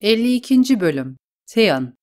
52. Bölüm Tian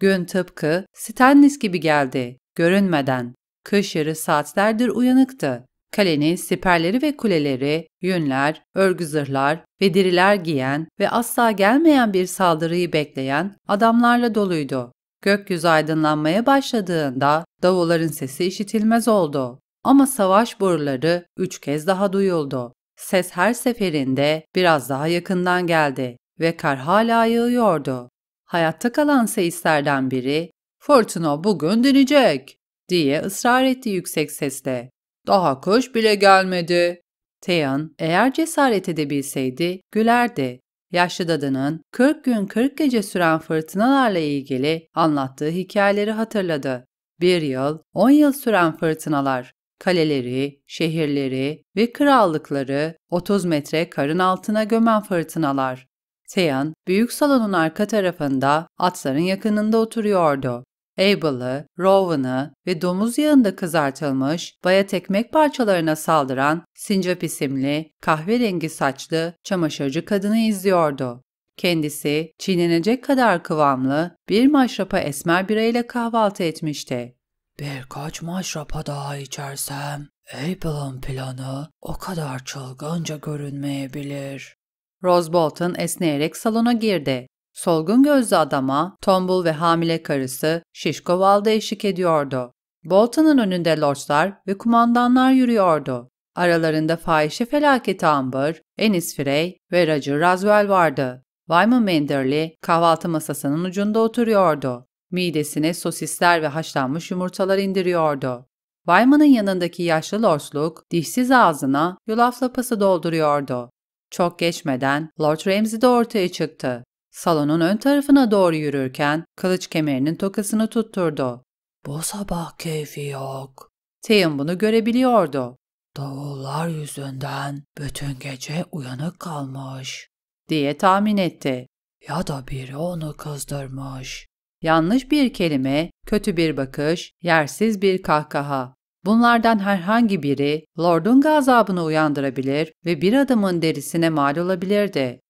Gün tıpkı Stannis gibi geldi, görünmeden. Kış yarı saatlerdir uyanıktı. Kalenin siperleri ve kuleleri, yünler, örgü zırhlar ve diriler giyen ve asla gelmeyen bir saldırıyı bekleyen adamlarla doluydu. Gökyüzü aydınlanmaya başladığında davulların sesi işitilmez oldu. Ama savaş boruları üç kez daha duyuldu. Ses her seferinde biraz daha yakından geldi ve kar hala yağıyordu. Hayatta kalan seyislerden biri, ''Fırtına bugün dönecek diye ısrar etti yüksek sesle. ''Daha kış bile gelmedi.'' Teyan eğer cesaret edebilseydi gülerdi. Yaşlı dadının 40 gün 40 gece süren fırtınalarla ilgili anlattığı hikayeleri hatırladı. Bir yıl, 10 yıl süren fırtınalar, kaleleri, şehirleri ve krallıkları 30 metre karın altına gömen fırtınalar. Tian, büyük salonun arka tarafında atların yakınında oturuyordu. Abel'ı, Rowan'ı ve domuz yağında kızartılmış bayat ekmek parçalarına saldıran sincap isimli kahverengi saçlı çamaşırcı kadını izliyordu. Kendisi çiğnenecek kadar kıvamlı bir maşrapa esmer bireyle kahvaltı etmişti. Birkaç maşrapa daha içersem Abel'ın planı o kadar çılgınca görünmeyebilir Rose Bolton esneyerek salona girdi. Solgun gözlü adama tombul ve hamile karısı Şişko Valda eşlik ediyordu. Bolton'ın önünde lordlar ve kumandanlar yürüyordu. Aralarında fahişe felaketi Amber, Enis Frey ve Roger Raswell vardı. Wyman Manderly kahvaltı masasının ucunda oturuyordu. Midesine sosisler ve haşlanmış yumurtalar indiriyordu. Wyman'ın yanındaki yaşlı lordluk dişsiz ağzına yulaf lapası dolduruyordu. Çok geçmeden Lord Ramsay de ortaya çıktı. Salonun ön tarafına doğru yürürken kılıç kemerinin tokasını tutturdu. Bu sabah keyfi yok. Theon bunu görebiliyordu. Davullar yüzünden bütün gece uyanık kalmış diye tahmin etti. Ya da biri onu kızdırmış. Yanlış bir kelime, kötü bir bakış, yersiz bir kahkaha. Bunlardan herhangi biri Lord'un gazabını uyandırabilir ve bir adamın derisine mal olabilirdi.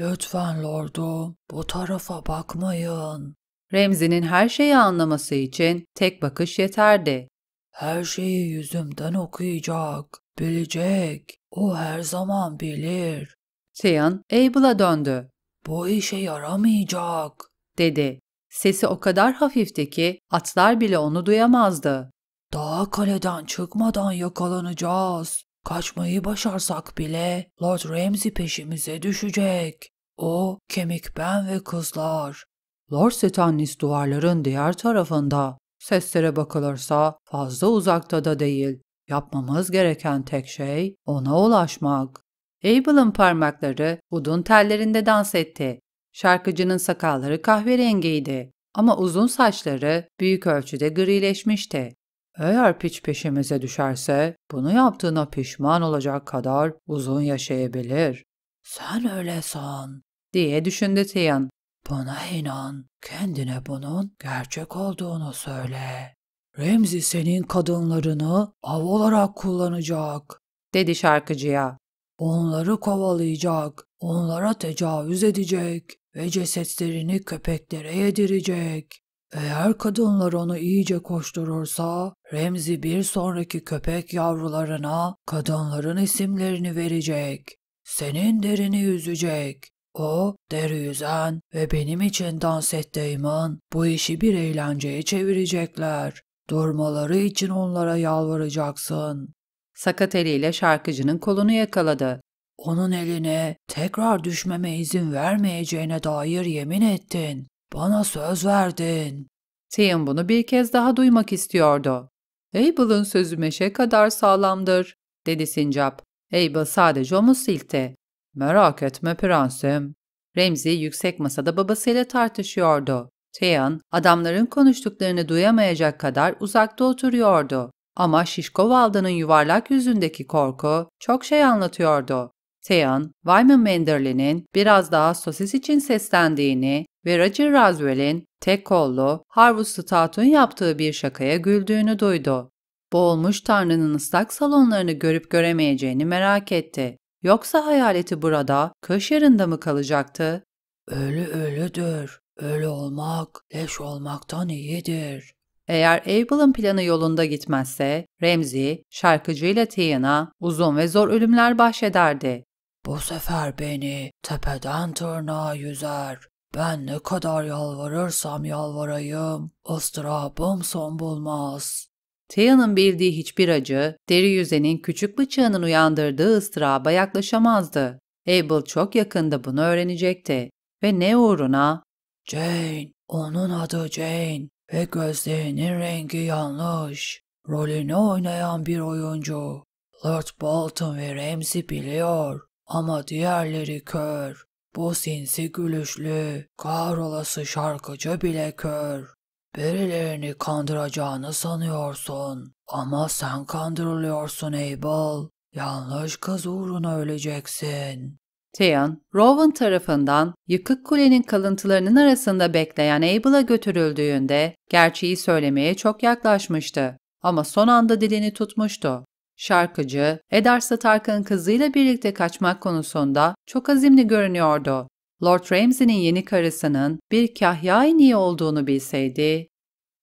Lütfen Lord'um, bu tarafa bakmayın. Remzi'nin her şeyi anlaması için tek bakış yeterdi. Her şeyi yüzümden okuyacak, bilecek. O her zaman bilir. Tian, Abel'a döndü. Bu işe yaramayacak, dedi. Sesi o kadar hafifti ki atlar bile onu duyamazdı. Daha kaleden çıkmadan yakalanacağız. Kaçmayı başarsak bile Lord Ramsay peşimize düşecek. O, kemik ben ve kızlar. Lord Stannis duvarların diğer tarafında. Seslere bakılırsa fazla uzakta da değil. Yapmamız gereken tek şey ona ulaşmak. Abel'ın parmakları udun tellerinde dans etti. Şarkıcının sakalları kahverengiydi ama uzun saçları büyük ölçüde grileşmişti. Eğer piç peşimize düşerse bunu yaptığına pişman olacak kadar uzun yaşayabilir. Sen öyle san diye düşündü Tian. Bana inan, kendine bunun gerçek olduğunu söyle. Remzi senin kadınlarını av olarak kullanacak, dedi şarkıcıya. Onları kovalayacak, onlara tecavüz edecek ve cesetlerini köpeklere yedirecek. Eğer kadınlar onu iyice koşturursa Remzi bir sonraki köpek yavrularına kadınların isimlerini verecek. Senin derini yüzecek. O, deri yüzen ve benim için dans ettiğimin bu işi bir eğlenceye çevirecekler. Durmaları için onlara yalvaracaksın. Sakat eliyle şarkıcının kolunu yakaladı. Onun eline tekrar düşmeme izin vermeyeceğine dair yemin ettin. Bana söz verdin. Tim bunu bir kez daha duymak istiyordu. Abel'ın sözü meşe kadar sağlamdır, dedi sincap. Abel sadece omuz silkti. Merak etme prensim. Remzi yüksek masada babasıyla tartışıyordu. Tian, adamların konuştuklarını duyamayacak kadar uzakta oturuyordu. Ama Şişko yuvarlak yüzündeki korku çok şey anlatıyordu. Theon, Wyman Menderley'nin biraz daha sosis için seslendiğini ve Roger Roswell'in tek kollu Harvus Statun yaptığı bir şakaya güldüğünü duydu. Boğulmuş Tanrı'nın ıslak salonlarını görüp göremeyeceğini merak etti. Yoksa hayaleti burada, kış yarında mı kalacaktı? Ölü ölüdür. Ölü olmak, leş olmaktan iyidir. Eğer Abel'ın planı yolunda gitmezse, Remzi, şarkıcıyla Tiana uzun ve zor ölümler bahşederdi. Bu sefer beni tepeden tırnağa yüzer. Ben ne kadar yalvarırsam yalvarayım, ıstırabım son bulmaz. Tia'nın bildiği hiçbir acı, deri yüzenin küçük bıçağının uyandırdığı ıstıraba yaklaşamazdı. Abel çok yakında bunu öğrenecekti ve ne uğruna? Jane, onun adı Jane ve gözlerinin rengi yanlış. Rolünü oynayan bir oyuncu. Lord Bolton ve Ramsey biliyor. Ama diğerleri kör. Bu sinsi gülüşlü, kahrolası şarkıcı bile kör. Birilerini kandıracağını sanıyorsun. Ama sen kandırılıyorsun Abel. Yanlış kız uğruna öleceksin. Theon, Rowan tarafından yıkık kulenin kalıntılarının arasında bekleyen Abel'a götürüldüğünde gerçeği söylemeye çok yaklaşmıştı. Ama son anda dilini tutmuştu. Şarkıcı, Edarsa Tarkan'ın kızıyla birlikte kaçmak konusunda çok azimli görünüyordu. Lord Ramsay'nin yeni karısının bir kahya kahyainiye olduğunu bilseydi,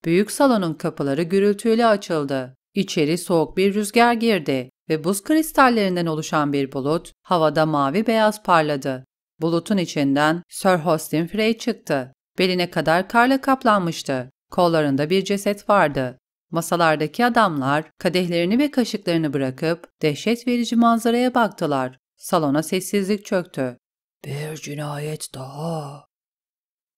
büyük salonun kapıları gürültüyle açıldı. İçeri soğuk bir rüzgar girdi ve buz kristallerinden oluşan bir bulut havada mavi beyaz parladı. Bulutun içinden Sir Hostin Frey çıktı. Beline kadar karla kaplanmıştı. Kollarında bir ceset vardı. Masalardaki adamlar kadehlerini ve kaşıklarını bırakıp dehşet verici manzaraya baktılar. Salona sessizlik çöktü. Bir cinayet daha.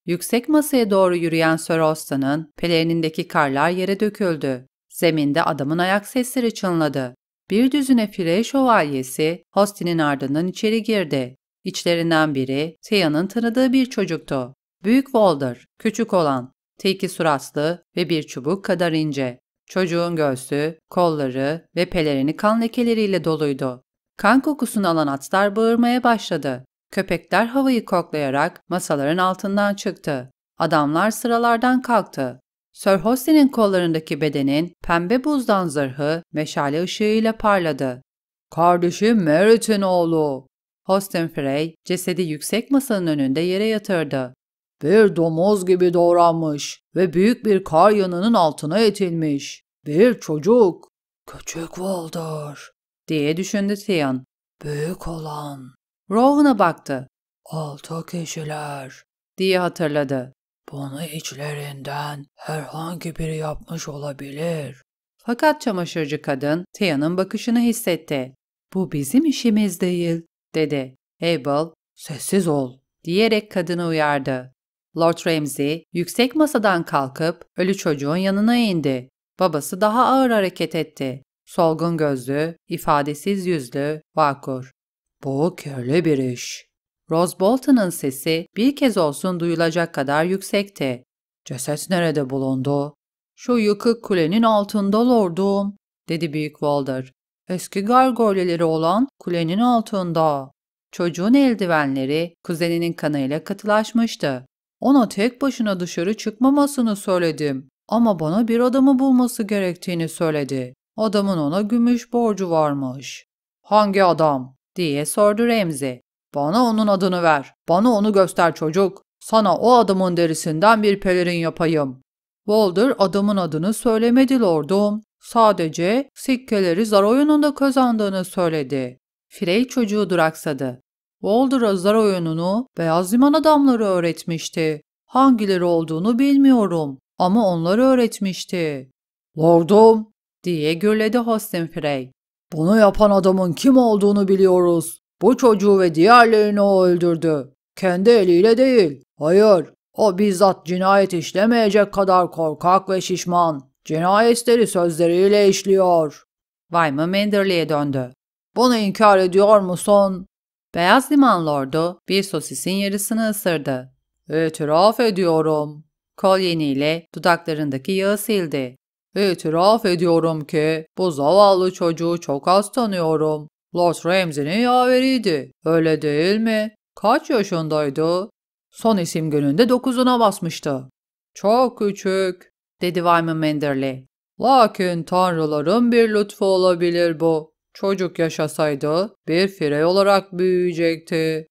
Yüksek masaya doğru yürüyen Sir Austin'ın pelerinindeki karlar yere döküldü. Zeminde adamın ayak sesleri çınladı. Bir düzüne file şövalyesi Hostin'in ardından içeri girdi. İçlerinden biri Tia'nın tanıdığı bir çocuktu. Büyük Walder, küçük olan tilki suraslı ve bir çubuk kadar ince. Çocuğun göğsü, kolları ve pelerini kan lekeleriyle doluydu. Kan kokusunu alan atlar bağırmaya başladı. Köpekler havayı koklayarak masaların altından çıktı. Adamlar sıralardan kalktı. Sir Hossey'nin kollarındaki bedenin pembe buzdan zırhı meşale ışığıyla parladı. ''Kardeşim Merritt'in oğlu!'' Hostin Frey cesedi yüksek masanın önünde yere yatırdı. Bir domuz gibi doğranmış ve büyük bir kar yanının altına itilmiş. Bir çocuk. Küçük Voldur diye düşündü Tian. Büyük olan. Rowan'a baktı. Altı kişiler diye hatırladı. Bunu içlerinden herhangi biri yapmış olabilir. Fakat çamaşırcı kadın Tia'nın bakışını hissetti. Bu bizim işimiz değil, dedi. Abel, sessiz ol, diyerek kadını uyardı. Lord Ramsay yüksek masadan kalkıp ölü çocuğun yanına indi. Babası daha ağır hareket etti. Solgun gözlü, ifadesiz yüzlü, vakur. Bu kirli bir iş. Rose Bolton'ın sesi bir kez olsun duyulacak kadar yüksekti. Ceset nerede bulundu? Şu yıkık kulenin altında lordum, dedi Büyük Walder. Eski gargoyleleri olan kulenin altında. Çocuğun eldivenleri kuzeninin kanıyla katılaşmıştı. Ona tek başına dışarı çıkmamasını söyledim ama bana bir adamı bulması gerektiğini söyledi. Adamın ona gümüş borcu varmış. Hangi adam? diye sordu Remzi. Bana onun adını ver. Bana onu göster çocuk. Sana o adamın derisinden bir pelerin yapayım. Walder adamın adını söylemedi lordum. Sadece sikkeleri zar oyununda kazandığını söyledi. Frey çocuğu duraksadı. Walder'a zar oyununu beyaz liman adamları öğretmişti. Hangileri olduğunu bilmiyorum ama onları öğretmişti. Lordum diye gürledi Hostenfrey. Bunu yapan adamın kim olduğunu biliyoruz. Bu çocuğu ve diğerlerini o öldürdü. Kendi eliyle değil. Hayır, o bizzat cinayet işlemeyecek kadar korkak ve şişman. Cinayetleri sözleriyle işliyor. Wyman Menderley'e döndü. Bunu inkar ediyor musun? Beyaz liman lordu bir sosisin yarısını ısırdı. ''İtiraf ediyorum.'' Kolyeniyle dudaklarındaki yağı sildi. ''İtiraf ediyorum ki bu zavallı çocuğu çok az tanıyorum. Lord Ramsay'nin yaveriydi, öyle değil mi? Kaç yaşındaydı? Son isim gününde dokuzuna basmıştı. Çok küçük, dedi Wyman Manderley. Lakin tanrıların bir lütfu olabilir bu. Çocuk yaşasaydı bir fire olarak büyüyecekti.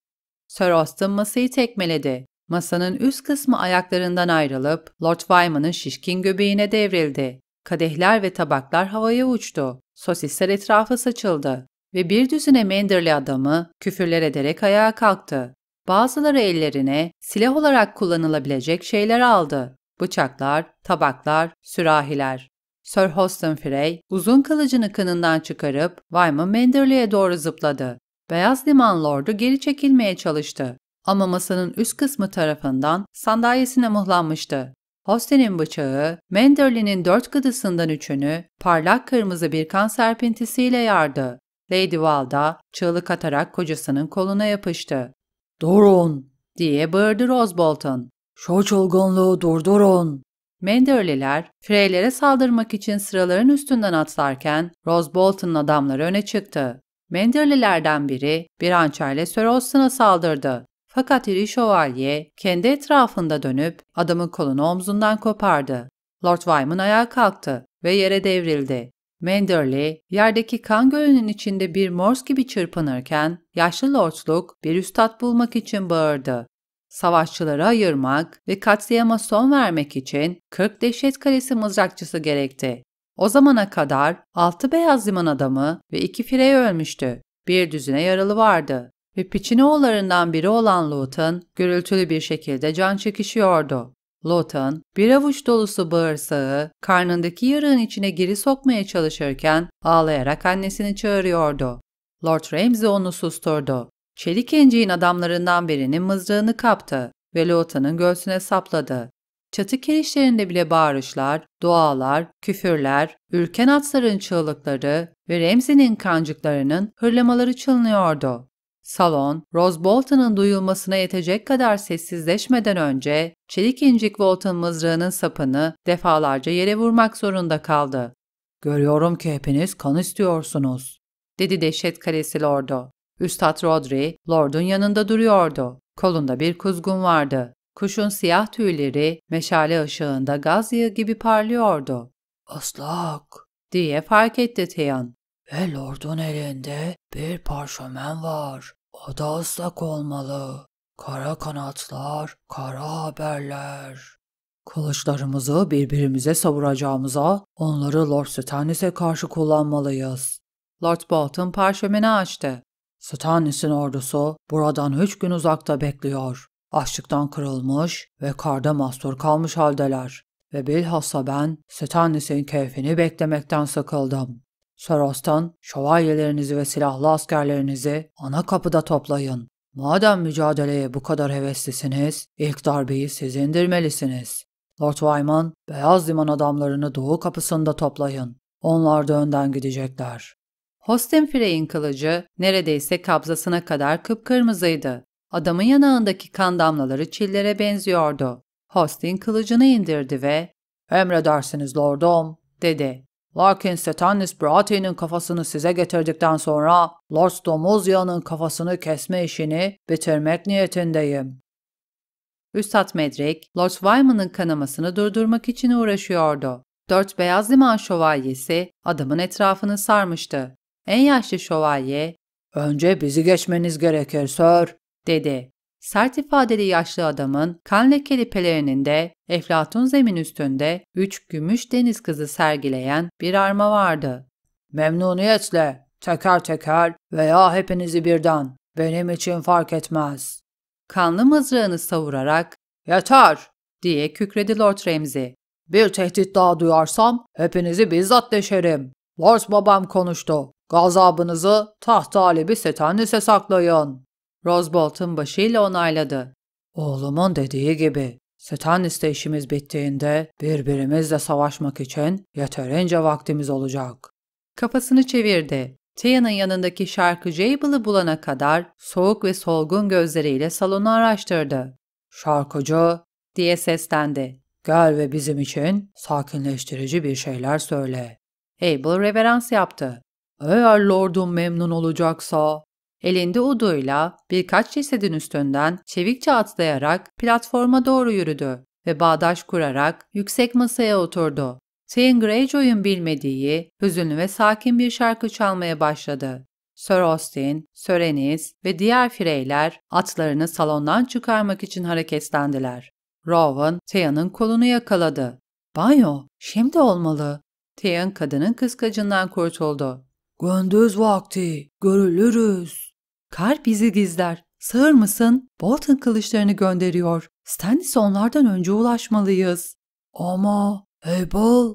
Sarostin masayı tekmeledi. Masanın üst kısmı ayaklarından ayrılıp Lord Wyman'ın şişkin göbeğine devrildi. Kadehler ve tabaklar havaya uçtu. Sosisler etrafı saçıldı ve bir düzine Menderli adamı küfürler ederek ayağa kalktı. Bazıları ellerine silah olarak kullanılabilecek şeyler aldı. Bıçaklar, tabaklar, sürahiler. Sir Hoston Frey uzun kılıcını kınından çıkarıp Wyman Manderley'e doğru zıpladı. Beyaz Liman Lord'u geri çekilmeye çalıştı ama masanın üst kısmı tarafından sandalyesine mıhlanmıştı. Hostenin bıçağı, Manderley'nin dört gıdısından üçünü parlak kırmızı bir kan serpintisiyle yardı. Lady Walda çığlık atarak kocasının koluna yapıştı. ''Durun!'' diye bağırdı Rose Bolton. ''Şu çılgınlığı durdurun!'' Menderliler, Freylere saldırmak için sıraların üstünden atlarken Rose Bolton'ın adamları öne çıktı. Menderlilerden biri bir hançerle Sir Austin'a saldırdı. Fakat iri şövalye kendi etrafında dönüp adamın kolunu omzundan kopardı. Lord Wyman ayağa kalktı ve yere devrildi. Menderley, yerdeki kan gölünün içinde bir mors gibi çırpınırken, yaşlı lordluk bir üstad bulmak için bağırdı. Savaşçıları ayırmak ve katliama son vermek için 40 Dehşet Kalesi mızrakçısı gerekti. O zamana kadar 6 beyaz liman adamı ve 2 firey ölmüştü. Bir düzine yaralı vardı ve Piçinoğullarından biri olan Lut'un gürültülü bir şekilde can çekişiyordu. Lot'un bir avuç dolusu bağırsağı karnındaki yarığın içine geri sokmaya çalışırken ağlayarak annesini çağırıyordu. Lord Ramsay onu susturdu Çelik Enci'nin adamlarından birinin mızrağını kaptı ve Lota'nın göğsüne sapladı. Çatı kirişlerinde bile bağırışlar, dualar, küfürler, ürken atların çığlıkları ve Remzi'nin kancıklarının hırlamaları çınlıyordu. Salon, Rose Bolton'ın duyulmasına yetecek kadar sessizleşmeden önce çelik incik Bolton mızrağının sapını defalarca yere vurmak zorunda kaldı. ''Görüyorum ki hepiniz kan istiyorsunuz.'' dedi dehşet karesi lordu. Üstad Rodri, Lord'un yanında duruyordu. Kolunda bir kuzgun vardı. Kuşun siyah tüyleri meşale ışığında gaz yağı gibi parlıyordu. Aslak diye fark etti Tian. Ve Lord'un elinde bir parşömen var. O da ıslak olmalı. Kara kanatlar, kara haberler. Kılıçlarımızı birbirimize savuracağımıza onları Lord Stannis'e karşı kullanmalıyız. Lord Bolton parşömeni açtı. Stannis'in ordusu buradan üç gün uzakta bekliyor. Açlıktan kırılmış ve karda mahsur kalmış haldeler ve bilhassa ben Stannis'in keyfini beklemekten sıkıldım. Saros'tan şövalyelerinizi ve silahlı askerlerinizi ana kapıda toplayın. Madem mücadeleye bu kadar heveslisiniz, ilk darbeyi siz indirmelisiniz. Lord Wyman, Beyaz Liman adamlarını doğu kapısında toplayın. Onlar da önden gidecekler. Hostenfrey'in kılıcı neredeyse kabzasına kadar kıpkırmızıydı. Adamın yanağındaki kan damlaları çillere benziyordu. Hostin kılıcını indirdi ve ''Emredersiniz lordum'' dedi. ''Lakin Setanis Brati'nin kafasını size getirdikten sonra Lord Domuzya'nın kafasını kesme işini bitirmek niyetindeyim.'' Üstad Medrek, Lord Wyman'ın kanamasını durdurmak için uğraşıyordu. Dört beyaz liman şövalyesi adamın etrafını sarmıştı. En yaşlı şövalye, ''Önce bizi geçmeniz gerekir sir.'' dedi. Sert ifadeli yaşlı adamın kan lekeli pelerininde Eflatun zemin üstünde üç gümüş deniz kızı sergileyen bir arma vardı. Memnuniyetle, teker teker veya hepinizi birden, benim için fark etmez. Kanlı mızrağını savurarak, yeter diye kükredi Lord Remzi. Bir tehdit daha duyarsam hepinizi bizzat deşerim. Lord babam konuştu. Gazabınızı taht talibi Setannis'e saklayın. Rosbolt'un başıyla onayladı. Oğlumun dediği gibi Setannis'te işimiz bittiğinde birbirimizle savaşmak için yeterince vaktimiz olacak. Kafasını çevirdi. Tia'nın yanındaki şarkıcı Abel'ı bulana kadar soğuk ve solgun gözleriyle salonu araştırdı. Şarkıcı diye seslendi. Gel ve bizim için sakinleştirici bir şeyler söyle. Abel reverans yaptı. Eğer lordum memnun olacaksa Elinde uduyla birkaç cesedin üstünden çevikçe atlayarak platforma doğru yürüdü ve bağdaş kurarak yüksek masaya oturdu. Tyrion Greyjoy'un bilmediği, hüzünlü ve sakin bir şarkı çalmaya başladı. Sir Austin, Sir Ennis ve diğer fireyler atlarını salondan çıkarmak için hareketlendiler. Rowan, Tyan'ın kolunu yakaladı. ''Banyo, şimdi olmalı.'' Tyan kadının kıskacından kurtuldu. Gündüz vakti görülürüz. Kar bizi gizler. Sığır mısın? Bolton kılıçlarını gönderiyor. Stannis onlardan önce ulaşmalıyız. Ama Abel...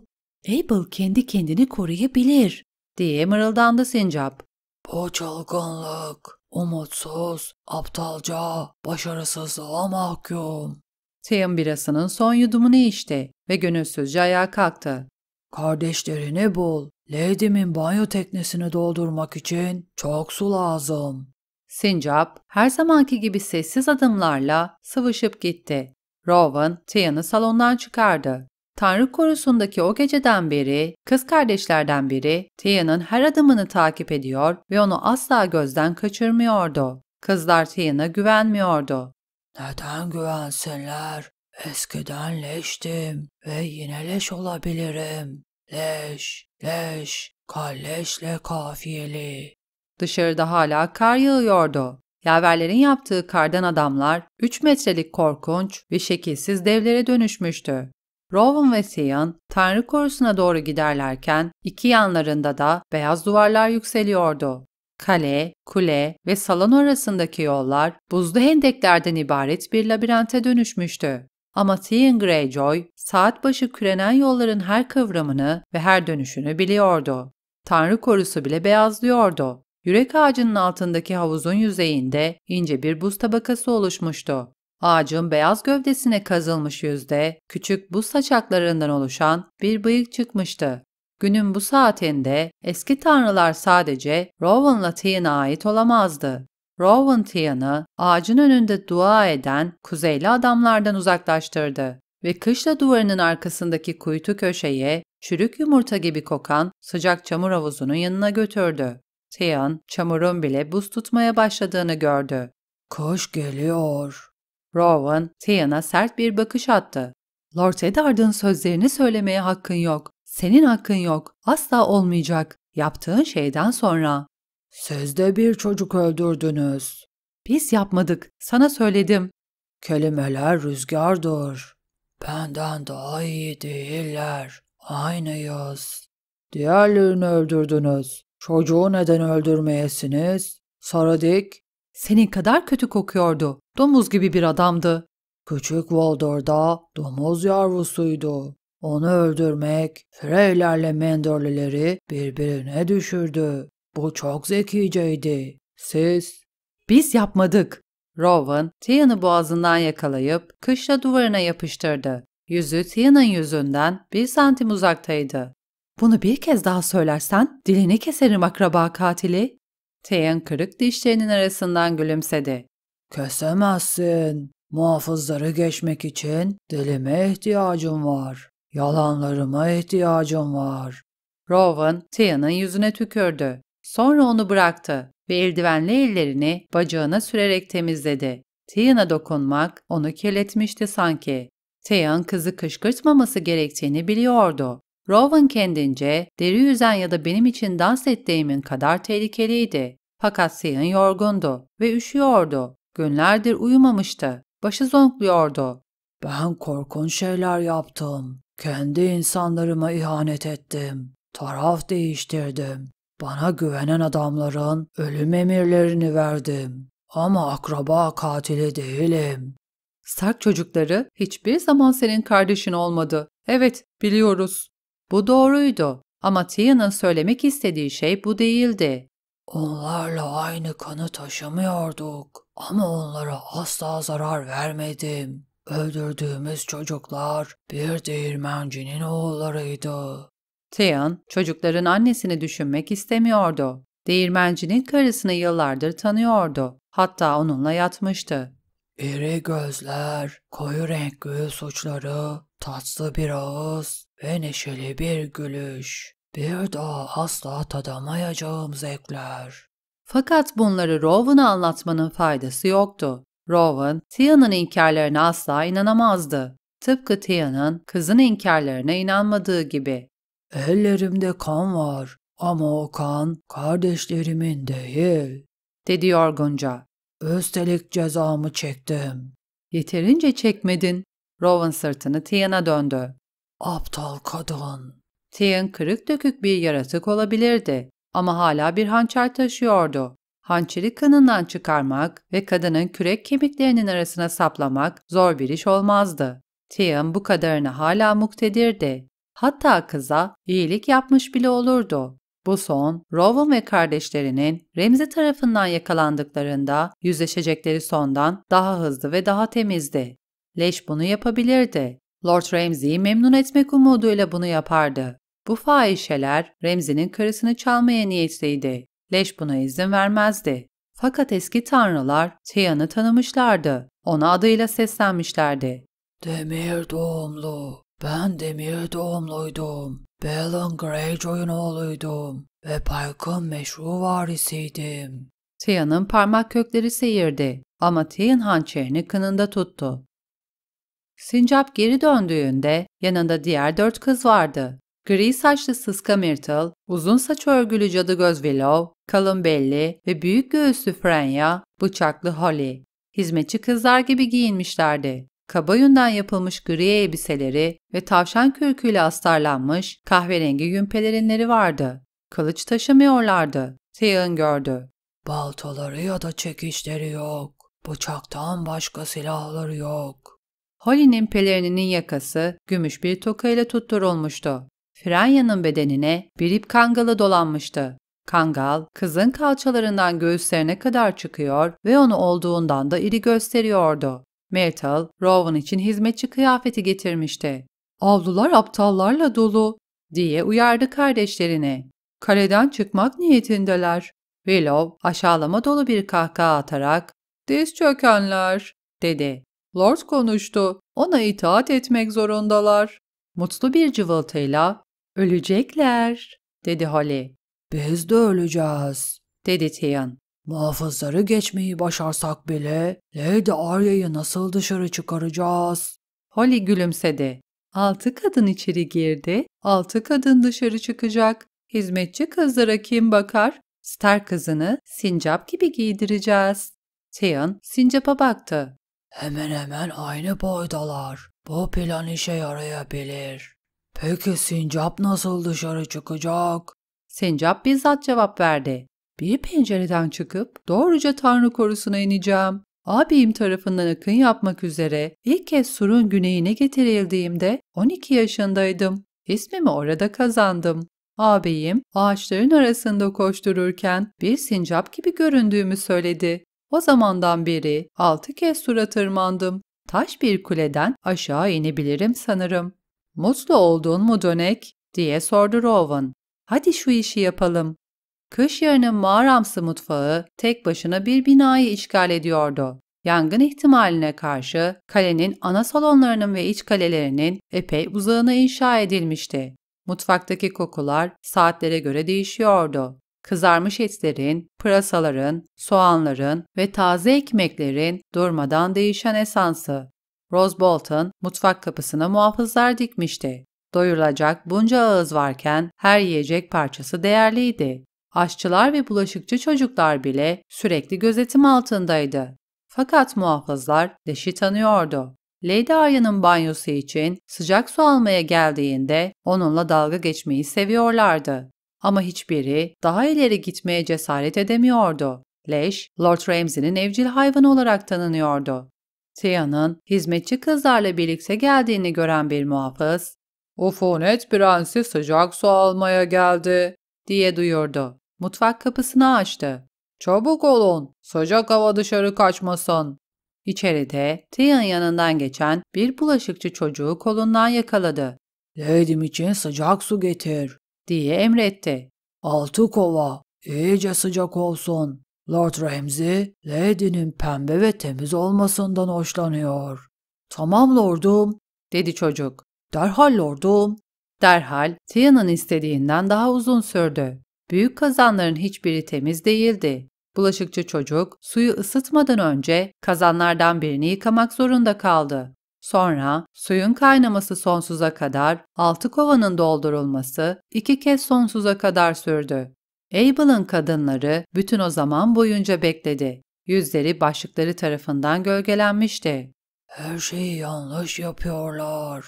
Abel kendi kendini koruyabilir diye mırıldandı sincap. Bu çılgınlık, umutsuz, aptalca, başarısızlığa mahkum. Teyam birasının son yudumunu içti ve gönülsüzce ayağa kalktı. Kardeşlerini bul. Lady'min banyo teknesini doldurmak için çok su lazım. Sincap her zamanki gibi sessiz adımlarla sıvışıp gitti. Rowan, Tian'ı salondan çıkardı. Tanrı korusundaki o geceden beri kız kardeşlerden biri Tia'nın her adımını takip ediyor ve onu asla gözden kaçırmıyordu. Kızlar Tia'na güvenmiyordu. Neden güvensinler? Eskiden leştim ve yine leş olabilirim. Leş, leş, kalleşle kafiyeli. Dışarıda hala kar yağıyordu. Yaverlerin yaptığı kardan adamlar 3 metrelik korkunç ve şekilsiz devlere dönüşmüştü. Rowan ve Theon Tanrı korusuna doğru giderlerken iki yanlarında da beyaz duvarlar yükseliyordu. Kale, kule ve salon arasındaki yollar buzlu hendeklerden ibaret bir labirente dönüşmüştü. Ama Theon Greyjoy, saat başı kürenen yolların her kıvramını ve her dönüşünü biliyordu. Tanrı korusu bile beyazlıyordu. Yürek ağacının altındaki havuzun yüzeyinde ince bir buz tabakası oluşmuştu. Ağacın beyaz gövdesine kazılmış yüzde küçük buz saçaklarından oluşan bir bıyık çıkmıştı. Günün bu saatinde eski tanrılar sadece Rowan'la Teen'e ait olamazdı. Rowantian'ı ağacın önünde dua eden kuzeyli adamlardan uzaklaştırdı ve kışla duvarının arkasındaki kuytu köşeye çürük yumurta gibi kokan sıcak çamur havuzunun yanına götürdü. Tian, çamurun bile buz tutmaya başladığını gördü. Koş geliyor. Rowan, Tian'a sert bir bakış attı. Lord Eddard'ın sözlerini söylemeye hakkın yok. Senin hakkın yok. Asla olmayacak. Yaptığın şeyden sonra. Siz bir çocuk öldürdünüz. Biz yapmadık. Sana söyledim. Kelimeler rüzgardır. Benden daha iyi değiller. Aynıyız. Diğerlerini öldürdünüz. Çocuğu neden öldürmeyesiniz? Saradik. Senin kadar kötü kokuyordu. Domuz gibi bir adamdı. Küçük Voldor da domuz yavrusuydu. Onu öldürmek Freylerle Menderlileri birbirine düşürdü. Bu çok zekiceydi. Siz... Biz yapmadık. Rowan, Tian'ı boğazından yakalayıp kışla duvarına yapıştırdı. Yüzü Tian'ın yüzünden bir santim uzaktaydı. Bunu bir kez daha söylersen dilini keserim akraba katili. Tian kırık dişlerinin arasından gülümsedi. Kesemezsin. Muhafızları geçmek için dilime ihtiyacım var. Yalanlarıma ihtiyacım var. Rowan, Tian'ın yüzüne tükürdü. Sonra onu bıraktı ve eldivenli ellerini bacağına sürerek temizledi. Tiyan'a dokunmak onu kirletmişti sanki. Tiyan kızı kışkırtmaması gerektiğini biliyordu. Rowan kendince deri yüzen ya da benim için dans ettiğimin kadar tehlikeliydi. Fakat Tiyan yorgundu ve üşüyordu. Günlerdir uyumamıştı. Başı zonkluyordu. Ben korkun şeyler yaptım. Kendi insanlarıma ihanet ettim. Taraf değiştirdim. Bana güvenen adamların ölüm emirlerini verdim. Ama akraba katili değilim. Stark çocukları hiçbir zaman senin kardeşin olmadı. Evet, biliyoruz. Bu doğruydu. Ama Tia'nın söylemek istediği şey bu değildi. Onlarla aynı kanı taşımıyorduk. Ama onlara asla zarar vermedim. Öldürdüğümüz çocuklar bir değirmencinin oğullarıydı. Theon, çocukların annesini düşünmek istemiyordu. Değirmencinin karısını yıllardır tanıyordu. Hatta onunla yatmıştı. İri gözler, koyu renkli saçları, tatlı bir ağız ve neşeli bir gülüş. Bir daha asla tadamayacağım zevkler. Fakat bunları Rowan'a anlatmanın faydası yoktu. Rowan, Tia'nın inkarlarına asla inanamazdı. Tıpkı Tia'nın kızın inkarlarına inanmadığı gibi. Ellerimde kan var ama o kan kardeşlerimin değil, dedi yorgunca. Üstelik cezamı çektim. Yeterince çekmedin. Rowan sırtını Tian'a döndü. Aptal kadın. Tian kırık dökük bir yaratık olabilirdi ama hala bir hançer taşıyordu. Hançeri kanından çıkarmak ve kadının kürek kemiklerinin arasına saplamak zor bir iş olmazdı. Tian bu kadarına hala muktedirdi. Hatta kıza iyilik yapmış bile olurdu. Bu son, Rowan ve kardeşlerinin Remzi tarafından yakalandıklarında yüzleşecekleri sondan daha hızlı ve daha temizdi. Leş bunu yapabilirdi. Lord Ramsay'i memnun etmek umuduyla bunu yapardı. Bu fahişeler Remzi'nin karısını çalmaya niyetliydi. Leş buna izin vermezdi. Fakat eski tanrılar Tian'ı tanımışlardı. Ona adıyla seslenmişlerdi. Demir doğumlu, ben demir doğumluydum. Balon Greyjoy'un oğluydum ve Pike'ın meşru varisiydim. Tia'nın parmak kökleri seyirdi ama Tia'nın hançerini kınında tuttu. Sincap geri döndüğünde yanında diğer dört kız vardı. Gri saçlı Sıska Myrtle, uzun saç örgülü cadı göz Willow, kalın belli ve büyük göğüslü Frenya, bıçaklı Holly. Hizmetçi kızlar gibi giyinmişlerdi. Kaba yünden yapılmış gri elbiseleri ve tavşan kürküyle astarlanmış kahverengi yün yümpelerinleri vardı. Kılıç taşımıyorlardı. Theon gördü. Baltaları ya da çekişleri yok. Bıçaktan başka silahları yok. Holly'nin pelerininin yakası gümüş bir tokayla tutturulmuştu. Franya'nın bedenine bir ip kangalı dolanmıştı. Kangal, kızın kalçalarından göğüslerine kadar çıkıyor ve onu olduğundan da iri gösteriyordu. Myrtle, Rowan için hizmetçi kıyafeti getirmişti. Avlular aptallarla dolu diye uyardı kardeşlerini. Kaleden çıkmak niyetindeler. Willow aşağılama dolu bir kahkaha atarak ''Diz çökenler'' dedi. Lord konuştu. Ona itaat etmek zorundalar. Mutlu bir cıvıltıyla ''Ölecekler'' dedi Holly. ''Biz de öleceğiz'' dedi Tian. Muhafızları geçmeyi başarsak bile Lady Arya'yı nasıl dışarı çıkaracağız? Holly gülümsedi. Altı kadın içeri girdi, altı kadın dışarı çıkacak. Hizmetçi kızlara kim bakar? Star kızını sincap gibi giydireceğiz. Theon sincapa baktı. Hemen hemen aynı boydalar. Bu plan işe yarayabilir. Peki sincap nasıl dışarı çıkacak? Sincap bizzat cevap verdi. Bir pencereden çıkıp doğruca Tanrı korusuna ineceğim. Abim tarafından akın yapmak üzere ilk kez surun güneyine getirildiğimde 12 yaşındaydım. İsmimi orada kazandım. Ağabeyim ağaçların arasında koştururken bir sincap gibi göründüğümü söyledi. O zamandan beri altı kez sura tırmandım. Taş bir kuleden aşağı inebilirim sanırım. Mutlu oldun mu dönek? diye sordu Rowan. Hadi şu işi yapalım. Kış yarının mağaramsı mutfağı tek başına bir binayı işgal ediyordu. Yangın ihtimaline karşı kalenin ana salonlarının ve iç kalelerinin epey uzağına inşa edilmişti. Mutfaktaki kokular saatlere göre değişiyordu. Kızarmış etlerin, pırasaların, soğanların ve taze ekmeklerin durmadan değişen esansı. Rose Bolton mutfak kapısına muhafızlar dikmişti. Doyurulacak bunca ağız varken her yiyecek parçası değerliydi aşçılar ve bulaşıkçı çocuklar bile sürekli gözetim altındaydı. Fakat muhafızlar Leş'i tanıyordu. Lady Arya'nın banyosu için sıcak su almaya geldiğinde onunla dalga geçmeyi seviyorlardı. Ama hiçbiri daha ileri gitmeye cesaret edemiyordu. Leş, Lord Ramsay'nin evcil hayvanı olarak tanınıyordu. Tia'nın hizmetçi kızlarla birlikte geldiğini gören bir muhafız, ''Ufunet prensi sıcak su almaya geldi.'' diye duyurdu. Mutfak kapısını açtı. Çabuk olun, sıcak hava dışarı kaçmasın. İçeride Tia'nın yanından geçen bir bulaşıkçı çocuğu kolundan yakaladı. Lady'm için sıcak su getir diye emretti. Altı kova, iyice sıcak olsun. Lord Ramsay, Lady'nin pembe ve temiz olmasından hoşlanıyor. Tamam lordum, dedi çocuk. Derhal lordum. Derhal Tia'nın istediğinden daha uzun sürdü. Büyük kazanların hiçbiri temiz değildi. Bulaşıkçı çocuk suyu ısıtmadan önce kazanlardan birini yıkamak zorunda kaldı. Sonra suyun kaynaması sonsuza kadar altı kovanın doldurulması iki kez sonsuza kadar sürdü. Abel'ın kadınları bütün o zaman boyunca bekledi. Yüzleri başlıkları tarafından gölgelenmişti. Her şeyi yanlış yapıyorlar,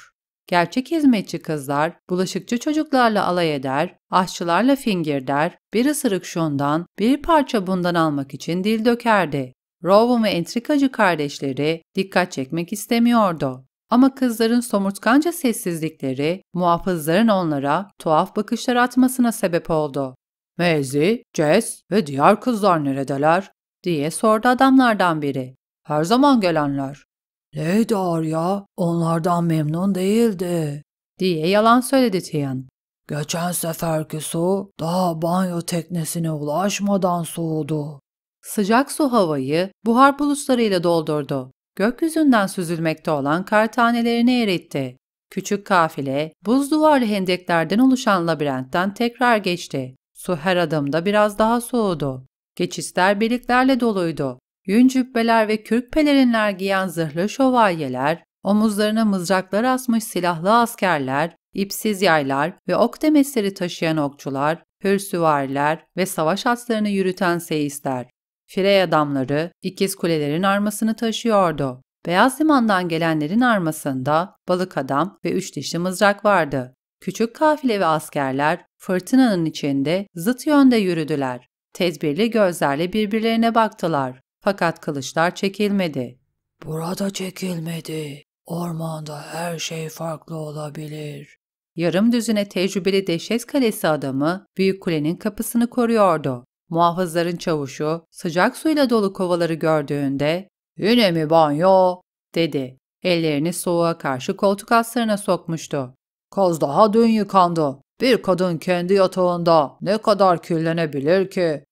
Gerçek hizmetçi kızlar, bulaşıkçı çocuklarla alay eder, aşçılarla fingir der, bir ısırık şundan, bir parça bundan almak için dil dökerdi. Rowan ve entrikacı kardeşleri dikkat çekmek istemiyordu. Ama kızların somurtkanca sessizlikleri, muhafızların onlara tuhaf bakışlar atmasına sebep oldu. "Mezi, Jess ve diğer kızlar neredeler? diye sordu adamlardan biri. Her zaman gelenler. Ne dar onlardan memnun değildi, diye yalan söyledi Tiyan. Geçen seferki su daha banyo teknesine ulaşmadan soğudu. Sıcak su havayı buhar bulutlarıyla doldurdu. Gökyüzünden süzülmekte olan kar tanelerini eritti. Küçük kafile buz duvarlı hendeklerden oluşan labirentten tekrar geçti. Su her adımda biraz daha soğudu. Geçişler birliklerle doluydu yün cübbeler ve kürk pelerinler giyen zırhlı şövalyeler, omuzlarına mızraklar asmış silahlı askerler, ipsiz yaylar ve ok demesleri taşıyan okçular, hür süvariler ve savaş atlarını yürüten seyisler. Frey adamları ikiz kulelerin armasını taşıyordu. Beyaz limandan gelenlerin armasında balık adam ve üç dişli mızrak vardı. Küçük kafile ve askerler fırtınanın içinde zıt yönde yürüdüler. Tedbirli gözlerle birbirlerine baktılar. Fakat kılıçlar çekilmedi. Burada çekilmedi. Ormanda her şey farklı olabilir. Yarım düzüne tecrübeli Deşes Kalesi adamı büyük kulenin kapısını koruyordu. Muhafızların çavuşu sıcak suyla dolu kovaları gördüğünde ''Yine mi banyo?'' dedi. Ellerini soğuğa karşı koltuk aslarına sokmuştu. ''Kız daha dün yıkandı. Bir kadın kendi yatağında ne kadar kirlenebilir ki?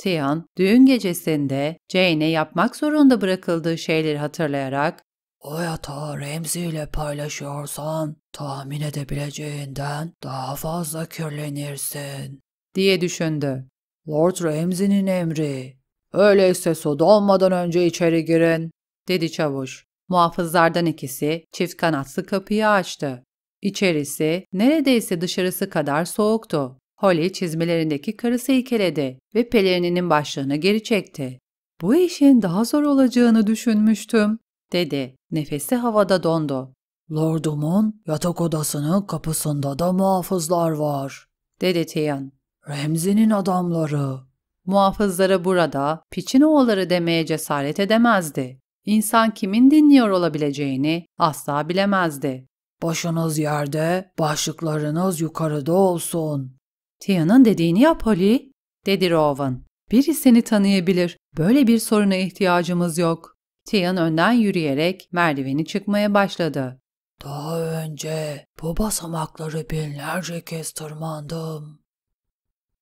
Tian, düğün gecesinde Jane'e yapmak zorunda bırakıldığı şeyleri hatırlayarak o yatağı Remzi ile paylaşıyorsan tahmin edebileceğinden daha fazla kirlenirsin diye düşündü. Lord Ramsay'nin emri. Öyleyse su dolmadan önce içeri girin dedi çavuş. Muhafızlardan ikisi çift kanatlı kapıyı açtı. İçerisi neredeyse dışarısı kadar soğuktu. Holly çizmelerindeki karısı ikeledi ve pelerininin başlığını geri çekti. Bu işin daha zor olacağını düşünmüştüm, dedi. Nefesi havada dondu. Lordumun yatak odasının kapısında da muhafızlar var, dedi Tian. Remzi'nin adamları. Muhafızlara burada piçin oğulları demeye cesaret edemezdi. İnsan kimin dinliyor olabileceğini asla bilemezdi. Başınız yerde, başlıklarınız yukarıda olsun, Tia'nın dediğini yap Holly, dedi Rowan. Biri seni tanıyabilir. Böyle bir soruna ihtiyacımız yok. Tian önden yürüyerek merdiveni çıkmaya başladı. Daha önce bu basamakları binlerce kez tırmandım.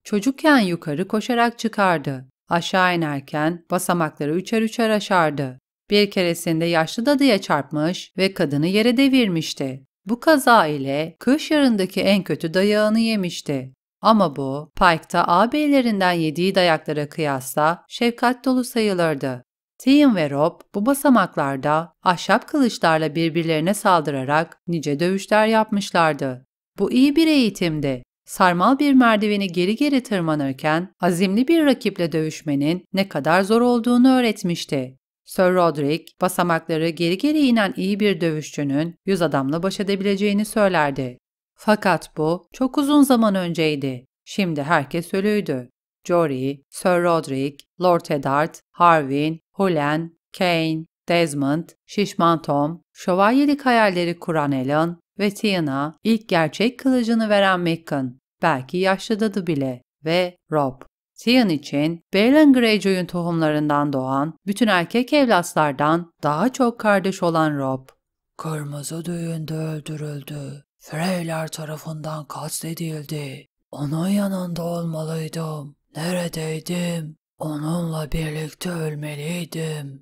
Çocukken yukarı koşarak çıkardı. Aşağı inerken basamakları üçer üçer aşardı. Bir keresinde yaşlı dadıya çarpmış ve kadını yere devirmişti. Bu kaza ile kış yarındaki en kötü dayağını yemişti. Ama bu, Pike'ta ağabeylerinden yediği dayaklara kıyasla şefkat dolu sayılırdı. Tim ve Rob bu basamaklarda ahşap kılıçlarla birbirlerine saldırarak nice dövüşler yapmışlardı. Bu iyi bir eğitimdi. Sarmal bir merdiveni geri geri tırmanırken azimli bir rakiple dövüşmenin ne kadar zor olduğunu öğretmişti. Sir Roderick, basamakları geri geri inen iyi bir dövüşçünün yüz adamla baş edebileceğini söylerdi. Fakat bu çok uzun zaman önceydi. Şimdi herkes ölüydü. Jory, Sir Roderick, Lord Eddard, Harwin, Hulen, Kane, Desmond, Şişman Tom, şövalyelik hayalleri kuran Alan ve Tiana ilk gerçek kılıcını veren Mekkan, belki yaşlıdadı bile ve Rob. Theon için Beren Greyjoy'un tohumlarından doğan bütün erkek evlatlardan daha çok kardeş olan Rob. Kırmızı düğünde öldürüldü. Freyler tarafından katledildi. Onun yanında olmalıydım. Neredeydim? Onunla birlikte ölmeliydim.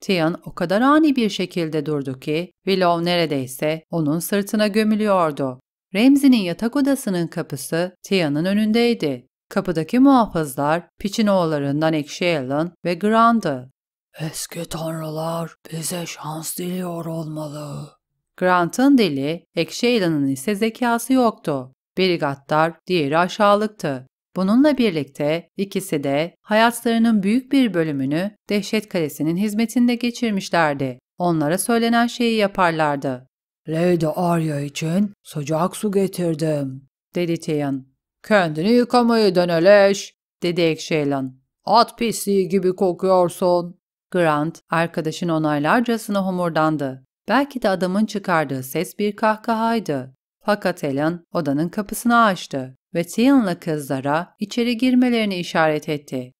Tian o kadar ani bir şekilde durdu ki Willow neredeyse onun sırtına gömülüyordu. Remzi'nin yatak odasının kapısı Tian'ın önündeydi. Kapıdaki muhafızlar Pichinoğullarından Ekşi Allen ve Grand'ı. Eski tanrılar bize şans diliyor olmalı. Grant'ın dili, Ekşeylan'ın ise zekası yoktu. Biri gaddar, diğeri aşağılıktı. Bununla birlikte ikisi de hayatlarının büyük bir bölümünü Dehşet Kalesi'nin hizmetinde geçirmişlerdi. Onlara söylenen şeyi yaparlardı. Lady Arya için sıcak su getirdim, dedi Tian. Kendini yıkamayı deneleş, dedi Ekşeylan. At pisliği gibi kokuyorsun. Grant, arkadaşın onaylarcasına homurdandı. Belki de adamın çıkardığı ses bir kahkahaydı. Fakat Helen odanın kapısını açtı ve Tian'la kızlara içeri girmelerini işaret etti.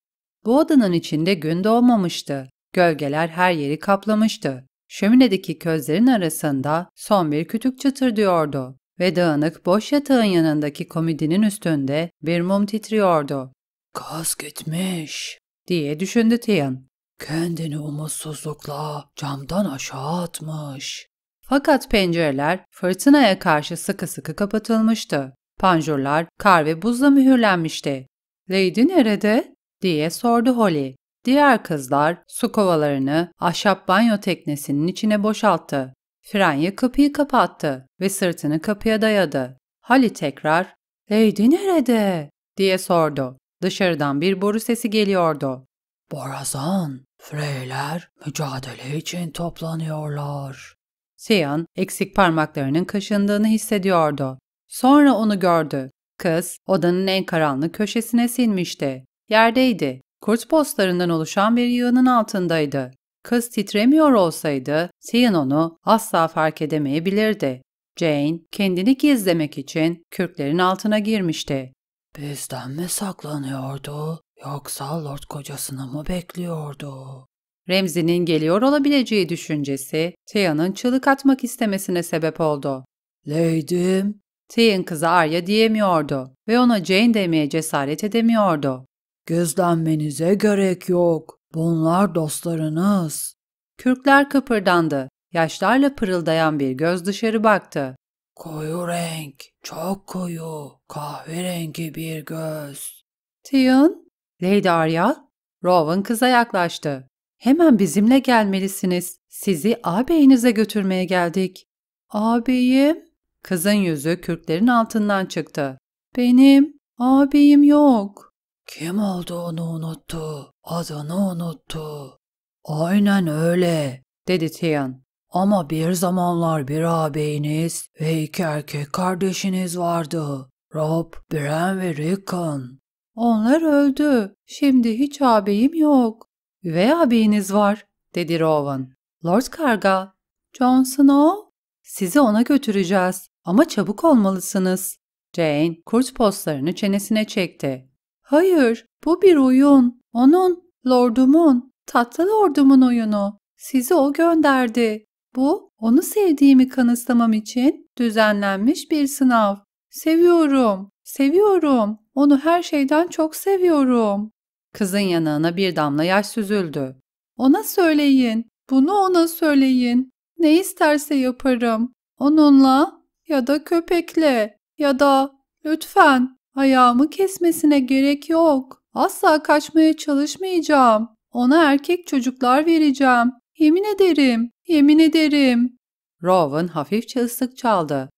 Bu odanın içinde gün doğmamıştı. Gölgeler her yeri kaplamıştı. Şöminedeki közlerin arasında son bir kütük çıtırdıyordu ve dağınık boş yatağın yanındaki komodinin üstünde bir mum titriyordu. "Kaz gitmiş.'' diye düşündü Tian kendini umutsuzlukla camdan aşağı atmış. Fakat pencereler fırtınaya karşı sıkı sıkı kapatılmıştı. Panjurlar kar ve buzla mühürlenmişti. Lady nerede? diye sordu Holly. Diğer kızlar su kovalarını ahşap banyo teknesinin içine boşalttı. Frenya kapıyı kapattı ve sırtını kapıya dayadı. Holly tekrar ''Lady nerede?'' diye sordu. Dışarıdan bir boru sesi geliyordu. ''Borazan'' Freyler mücadele için toplanıyorlar. Sian eksik parmaklarının kaşındığını hissediyordu. Sonra onu gördü. Kız odanın en karanlık köşesine sinmişti. Yerdeydi. Kurt postlarından oluşan bir yığının altındaydı. Kız titremiyor olsaydı Sian onu asla fark edemeyebilirdi. Jane kendini gizlemek için kürklerin altına girmişti. Bizden mi saklanıyordu? Yoksa Lord kocasını mı bekliyordu? Remzi'nin geliyor olabileceği düşüncesi Tia'nın çığlık atmak istemesine sebep oldu. Leydim, Tia'nın kızı Arya diyemiyordu ve ona Jane demeye cesaret edemiyordu. Gözlenmenize gerek yok. Bunlar dostlarınız. Kürkler kıpırdandı. Yaşlarla pırıldayan bir göz dışarı baktı. Koyu renk, çok koyu, kahverengi bir göz. Tiyan, Lady Arya, Rowan kıza yaklaştı. Hemen bizimle gelmelisiniz. Sizi ağabeyinize götürmeye geldik. Ağabeyim? Kızın yüzü kürklerin altından çıktı. Benim ağabeyim yok. Kim olduğunu unuttu, adını unuttu. Aynen öyle, dedi Tian. Ama bir zamanlar bir ağabeyiniz ve iki erkek kardeşiniz vardı. Rob, Bran ve Rickon. Onlar öldü. Şimdi hiç ağabeyim yok. Ve ağabeyiniz var, dedi Rowan. Lord Karga, Jon Snow, sizi ona götüreceğiz ama çabuk olmalısınız. Jane kurt postlarını çenesine çekti. Hayır, bu bir oyun. Onun, lordumun, tatlı lordumun oyunu. Sizi o gönderdi. Bu, onu sevdiğimi kanıtlamam için düzenlenmiş bir sınav. Seviyorum, seviyorum. Onu her şeyden çok seviyorum. Kızın yanağına bir damla yaş süzüldü. Ona söyleyin, bunu ona söyleyin. Ne isterse yaparım. Onunla ya da köpekle ya da lütfen ayağımı kesmesine gerek yok. Asla kaçmaya çalışmayacağım. Ona erkek çocuklar vereceğim. Yemin ederim, yemin ederim. Rowan hafifçe ıslık çaldı.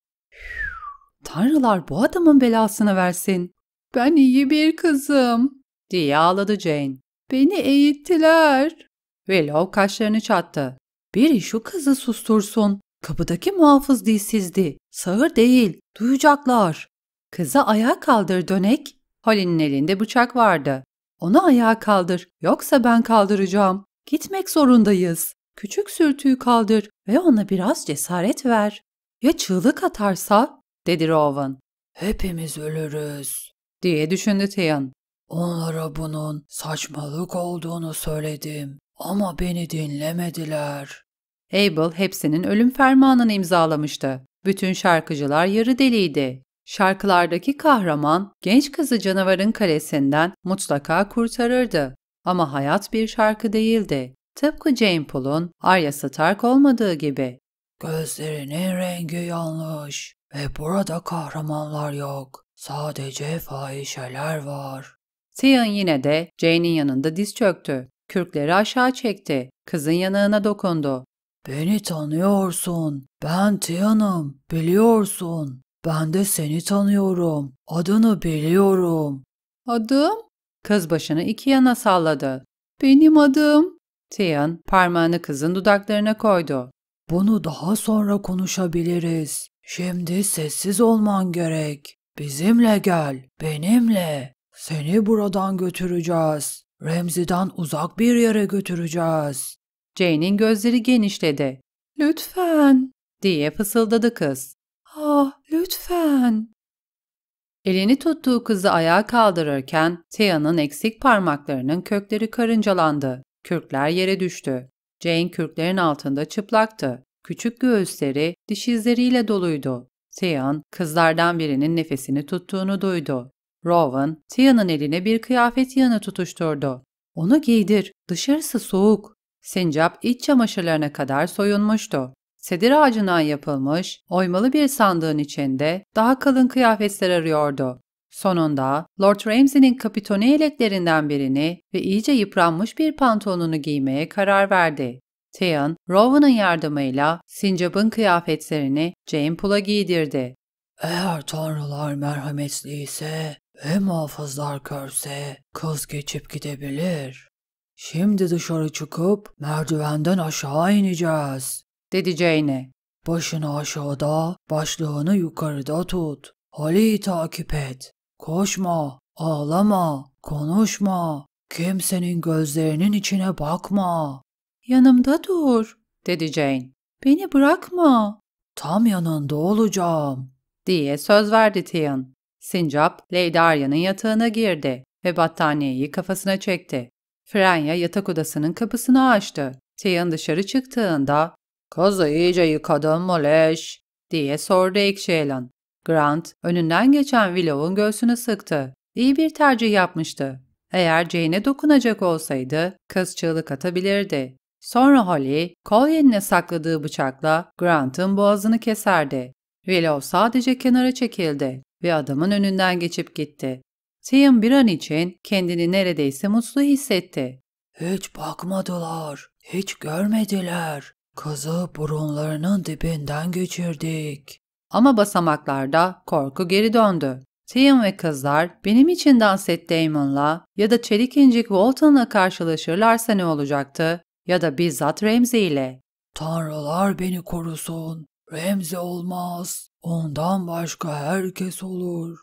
Tanrılar bu adamın belasını versin. Ben iyi bir kızım diye ağladı Jane. Beni eğittiler. Willow kaşlarını çattı. Biri şu kızı sustursun. Kapıdaki muhafız dilsizdi. Sağır değil. Duyacaklar. Kızı ayağa kaldır dönek. Halil'in elinde bıçak vardı. Onu ayağa kaldır. Yoksa ben kaldıracağım. Gitmek zorundayız. Küçük sürtüyü kaldır ve ona biraz cesaret ver. Ya çığlık atarsa? dedi Rowan. Hepimiz ölürüz diye düşündü Tian. Onlara bunun saçmalık olduğunu söyledim ama beni dinlemediler. Abel hepsinin ölüm fermanını imzalamıştı. Bütün şarkıcılar yarı deliydi. Şarkılardaki kahraman genç kızı canavarın kalesinden mutlaka kurtarırdı. Ama hayat bir şarkı değildi. Tıpkı Jane Poole'un Arya Stark olmadığı gibi. Gözlerinin rengi yanlış ve burada kahramanlar yok. Sadece fahişeler var. Sian yine de Jane'in yanında diz çöktü. Kürkleri aşağı çekti. Kızın yanağına dokundu. Beni tanıyorsun. Ben Tian'ım. Biliyorsun. Ben de seni tanıyorum. Adını biliyorum. Adım? Kız başını iki yana salladı. Benim adım. Tian parmağını kızın dudaklarına koydu. Bunu daha sonra konuşabiliriz. Şimdi sessiz olman gerek. Bizimle gel, benimle. Seni buradan götüreceğiz. Remzi'den uzak bir yere götüreceğiz. Jane'in gözleri genişledi. Lütfen diye fısıldadı kız. Ah lütfen. Elini tuttuğu kızı ayağa kaldırırken Tia'nın eksik parmaklarının kökleri karıncalandı. Kürkler yere düştü. Jane kürklerin altında çıplaktı. Küçük göğüsleri diş izleriyle doluydu. Tian, kızlardan birinin nefesini tuttuğunu duydu. Rowan, Tian'ın eline bir kıyafet yanı tutuşturdu. Onu giydir, dışarısı soğuk. Sincap iç çamaşırlarına kadar soyunmuştu. Sedir ağacından yapılmış, oymalı bir sandığın içinde daha kalın kıyafetler arıyordu. Sonunda Lord Ramsay'nin kapitone yeleklerinden birini ve iyice yıpranmış bir pantolonunu giymeye karar verdi. Theon, Rowan'ın yardımıyla sincapın kıyafetlerini Jane Poole'a giydirdi. Eğer tanrılar merhametli ise ve muhafızlar körse kız geçip gidebilir. Şimdi dışarı çıkıp merdivenden aşağı ineceğiz, dedi Jane'e. Başını aşağıda, başlığını yukarıda tut. Hali'yi takip et. Koşma, ağlama, konuşma. Kimsenin gözlerinin içine bakma. Yanımda dur, dedi Jane. Beni bırakma. Tam yanında olacağım, diye söz verdi Tian. Sincap, Lady Arya'nın yatağına girdi ve battaniyeyi kafasına çekti. Frenya yatak odasının kapısını açtı. Tian dışarı çıktığında ''Kazı iyice yıkadın mı leş?'' diye sordu ekşi elan. Grant, önünden geçen Willow'un göğsünü sıktı. İyi bir tercih yapmıştı. Eğer Jane'e dokunacak olsaydı, kız çığlık atabilirdi. Sonra Holly, kol sakladığı bıçakla Grant'ın boğazını keserdi. Willow sadece kenara çekildi ve adamın önünden geçip gitti. Tim bir an için kendini neredeyse mutlu hissetti. Hiç bakmadılar, hiç görmediler. Kızı burunlarının dibinden geçirdik. Ama basamaklarda korku geri döndü. Tim ve kızlar benim için dans et Damon'la ya da Çelik İncik Walton'la karşılaşırlarsa ne olacaktı? ya da bizzat Remzi ile. Tanrılar beni korusun. Remzi olmaz. Ondan başka herkes olur.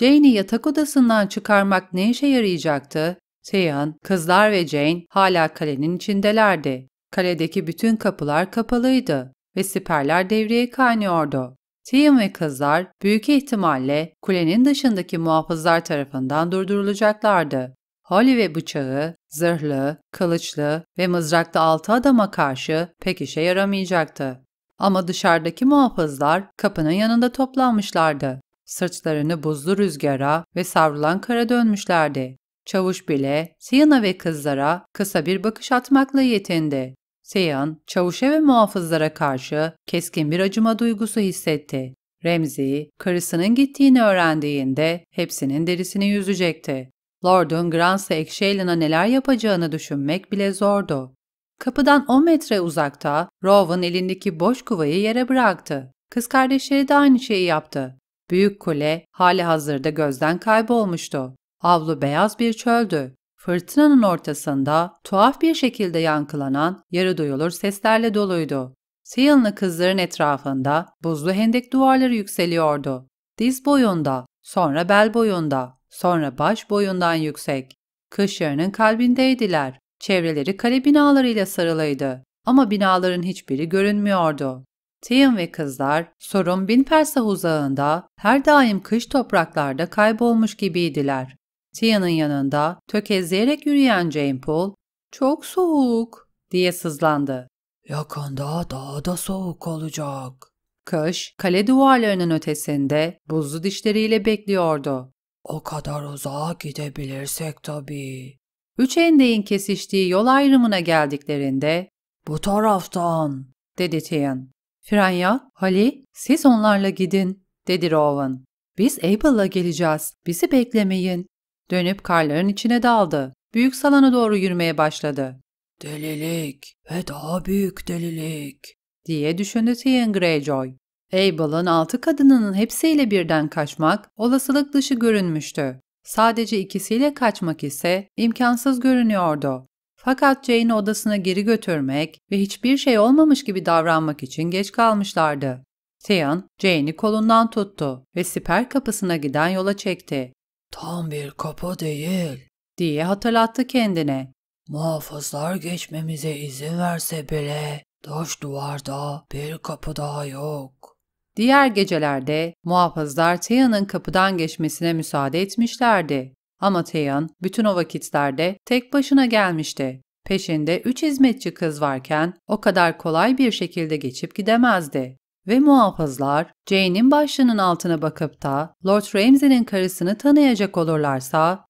Jane'i yatak odasından çıkarmak ne işe yarayacaktı? Tian, kızlar ve Jane hala kalenin içindelerdi. Kaledeki bütün kapılar kapalıydı ve siperler devreye kaynıyordu. Tian ve kızlar büyük ihtimalle kulenin dışındaki muhafızlar tarafından durdurulacaklardı. Hollyway bıçağı, zırhlı, kılıçlı ve mızraklı altı adama karşı pek işe yaramayacaktı. Ama dışarıdaki muhafızlar kapının yanında toplanmışlardı. Sırtlarını buzlu rüzgara ve savrulan kara dönmüşlerdi. Çavuş bile Siyan'a ve kızlara kısa bir bakış atmakla yetindi. Siyan, çavuşa ve muhafızlara karşı keskin bir acıma duygusu hissetti. Remzi, karısının gittiğini öğrendiğinde hepsinin derisini yüzecekti. Lord'un Gransa Ekşeylin'a neler yapacağını düşünmek bile zordu. Kapıdan 10 metre uzakta Rowan elindeki boş kuvayı yere bıraktı. Kız kardeşleri de aynı şeyi yaptı. Büyük kule hali hazırda gözden kaybolmuştu. Avlu beyaz bir çöldü. Fırtınanın ortasında tuhaf bir şekilde yankılanan yarı duyulur seslerle doluydu. Siyonlu kızların etrafında buzlu hendek duvarları yükseliyordu. Diz boyunda, sonra bel boyunda, Sonra baş boyundan yüksek. kış yarının kalbindeydiler. Çevreleri kale binalarıyla sarılıydı. Ama binaların hiçbiri görünmüyordu. Tim ve kızlar sorun bin fersah uzağında her daim kış topraklarda kaybolmuş gibiydiler. Tia'nın yanında tökezleyerek yürüyen Jane Poole, ''Çok soğuk'' diye sızlandı. ''Yakında daha da soğuk olacak.'' Kış, kale duvarlarının ötesinde buzlu dişleriyle bekliyordu. O kadar uzağa gidebilirsek tabii. Üç endeğin kesiştiği yol ayrımına geldiklerinde ''Bu taraftan'' dedi Tian. Franya, Hali, siz onlarla gidin, dedi Rowan. Biz Abel'la geleceğiz, bizi beklemeyin. Dönüp karların içine daldı. Büyük salona doğru yürümeye başladı. Delilik ve daha büyük delilik, diye düşündü Theon Greyjoy. Abel'ın altı kadınının hepsiyle birden kaçmak olasılık dışı görünmüştü. Sadece ikisiyle kaçmak ise imkansız görünüyordu. Fakat Jane'i odasına geri götürmek ve hiçbir şey olmamış gibi davranmak için geç kalmışlardı. Theon, Jane'i kolundan tuttu ve siper kapısına giden yola çekti. ''Tam bir kapı değil.'' diye hatırlattı kendine. ''Muhafızlar geçmemize izin verse bile Taş duvarda bir kapı daha yok. Diğer gecelerde muhafızlar Theon'un kapıdan geçmesine müsaade etmişlerdi. Ama Theon bütün o vakitlerde tek başına gelmişti. Peşinde üç hizmetçi kız varken o kadar kolay bir şekilde geçip gidemezdi. Ve muhafızlar Jane'in başının altına bakıp da Lord Ramsay'nin karısını tanıyacak olurlarsa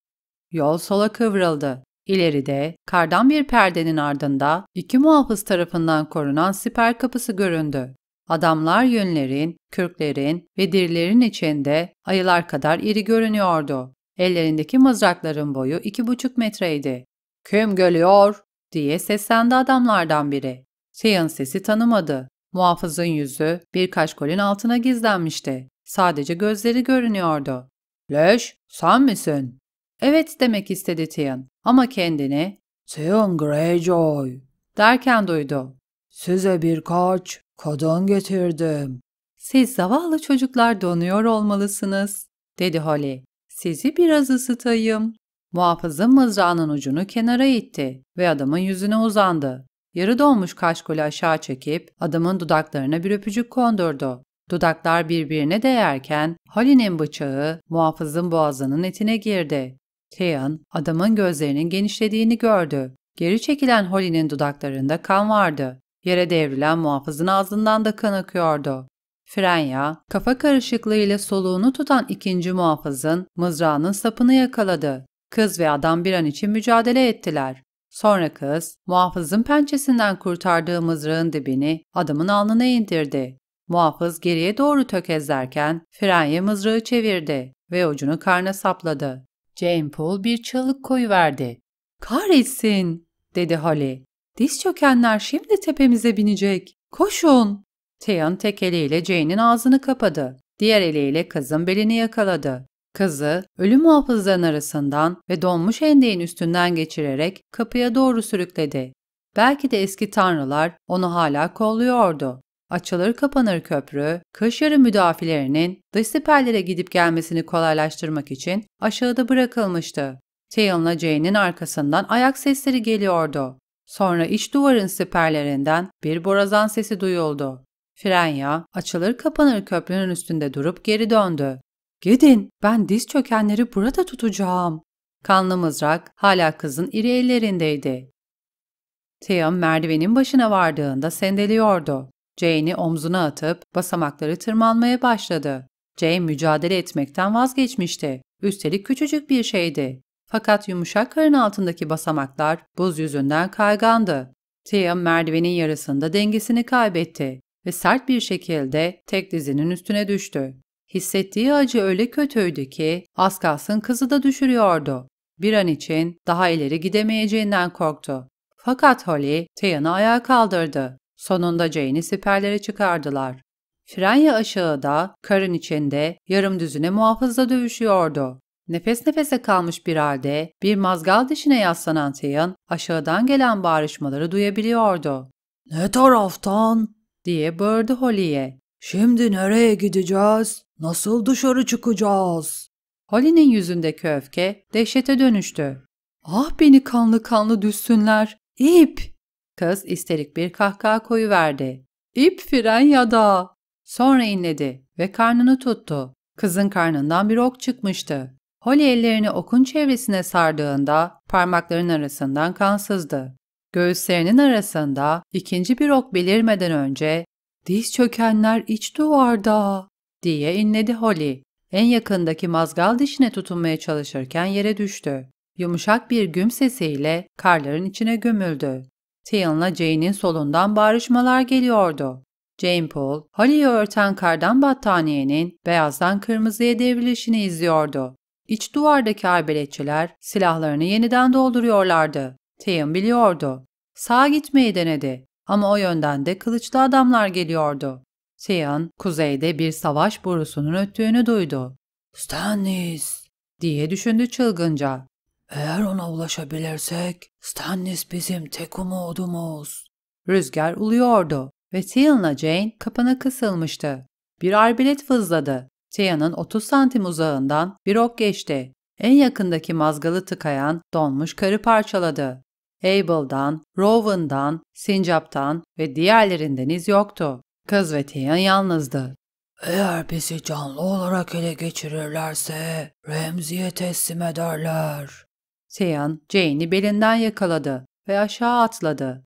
yol sola kıvrıldı. İleride kardan bir perdenin ardında iki muhafız tarafından korunan siper kapısı göründü. Adamlar yünlerin, kürklerin ve dirilerin içinde ayılar kadar iri görünüyordu. Ellerindeki mızrakların boyu iki buçuk metreydi. ''Kim geliyor?'' diye seslendi adamlardan biri. Tiyan sesi tanımadı. Muhafızın yüzü birkaç kolin altına gizlenmişti. Sadece gözleri görünüyordu. ''Leş, sen misin?'' ''Evet'' demek istedi Tiyan ama kendini ''Tiyan Greyjoy'' derken duydu. ''Size birkaç Kadın getirdim. Siz zavallı çocuklar donuyor olmalısınız, dedi Holly. Sizi biraz ısıtayım. Muhafızın mızrağının ucunu kenara itti ve adamın yüzüne uzandı. Yarı donmuş kaşkolü aşağı çekip adamın dudaklarına bir öpücük kondurdu. Dudaklar birbirine değerken Holly'nin bıçağı muhafızın boğazının etine girdi. Theon adamın gözlerinin genişlediğini gördü. Geri çekilen Holly'nin dudaklarında kan vardı. Yere devrilen muhafızın ağzından da kan akıyordu. Frenya, kafa karışıklığıyla soluğunu tutan ikinci muhafızın mızrağının sapını yakaladı. Kız ve adam bir an için mücadele ettiler. Sonra kız, muhafızın pençesinden kurtardığı mızrağın dibini adamın alnına indirdi. Muhafız geriye doğru tökezlerken Frenya mızrağı çevirdi ve ucunu karna sapladı. Jane Poole bir çığlık koyuverdi. ''Kahretsin!'' dedi Holly. Diz çökenler şimdi tepemize binecek. Koşun! Tian tek eliyle Jane'in ağzını kapadı. Diğer eliyle kızın belini yakaladı. Kızı ölü muhafızların arasından ve donmuş hendeğin üstünden geçirerek kapıya doğru sürükledi. Belki de eski tanrılar onu hala kolluyordu. Açılır kapanır köprü, kış yarı müdafilerinin dış siperlere gidip gelmesini kolaylaştırmak için aşağıda bırakılmıştı. Taylor'la Jane'in arkasından ayak sesleri geliyordu. Sonra iç duvarın siperlerinden bir borazan sesi duyuldu. Frenya açılır kapanır köprünün üstünde durup geri döndü. Gidin, ben diz çökenleri burada tutacağım. Kanlı mızrak hala kızın iri ellerindeydi. Tiam merdivenin başına vardığında sendeliyordu. Jane'i omzuna atıp basamakları tırmanmaya başladı. Jane mücadele etmekten vazgeçmişti. Üstelik küçücük bir şeydi. Fakat yumuşak karın altındaki basamaklar buz yüzünden kaygandı. Tia merdivenin yarısında dengesini kaybetti ve sert bir şekilde tek dizinin üstüne düştü. Hissettiği acı öyle kötüydü ki az kalsın kızı da düşürüyordu. Bir an için daha ileri gidemeyeceğinden korktu. Fakat Holly, Tian'ı ayağa kaldırdı. Sonunda Jane'i siperlere çıkardılar. Frenya aşağıda, karın içinde, yarım düzüne muhafızla dövüşüyordu. Nefes nefese kalmış bir halde bir mazgal dişine yaslanan Tian aşağıdan gelen bağrışmaları duyabiliyordu. ''Ne taraftan?'' diye bağırdı Holly'e. ''Şimdi nereye gideceğiz? Nasıl dışarı çıkacağız?'' Holly'nin yüzündeki öfke dehşete dönüştü. ''Ah beni kanlı kanlı düşsünler! İp!'' Kız isterik bir kahkaha koyuverdi. ''İp fren ya da!'' Sonra inledi ve karnını tuttu. Kızın karnından bir ok çıkmıştı. Holly ellerini okun çevresine sardığında parmakların arasından kansızdı. Göğüslerinin arasında ikinci bir ok belirmeden önce ''Diz çökenler iç duvarda'' diye inledi Holly. En yakındaki mazgal dişine tutunmaya çalışırken yere düştü. Yumuşak bir güm sesiyle karların içine gömüldü. Tian'la Jane'in solundan bağrışmalar geliyordu. Jane Paul Holly'yi örten kardan battaniyenin beyazdan kırmızıya devrilişini izliyordu. İç duvardaki arbeletçiler silahlarını yeniden dolduruyorlardı. Theon biliyordu. Sağa gitmeyi denedi ama o yönden de kılıçlı adamlar geliyordu. Theon, kuzeyde bir savaş borusunun öttüğünü duydu. Stannis! diye düşündü çılgınca. Eğer ona ulaşabilirsek, Stannis bizim tek umudumuz. Rüzgar uluyordu ve Theon'la Jane kapana kısılmıştı. Bir arbelet fızladı Tia'nın 30 santim uzağından bir ok geçti. En yakındaki mazgalı tıkayan donmuş karı parçaladı. Abel'dan, Rowan'dan, Sincap'tan ve diğerlerinden iz yoktu. Kız ve Tia yalnızdı. Eğer bizi canlı olarak ele geçirirlerse Remzi'ye teslim ederler. Tian, Jane'i belinden yakaladı ve aşağı atladı.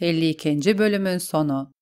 52. Bölümün Sonu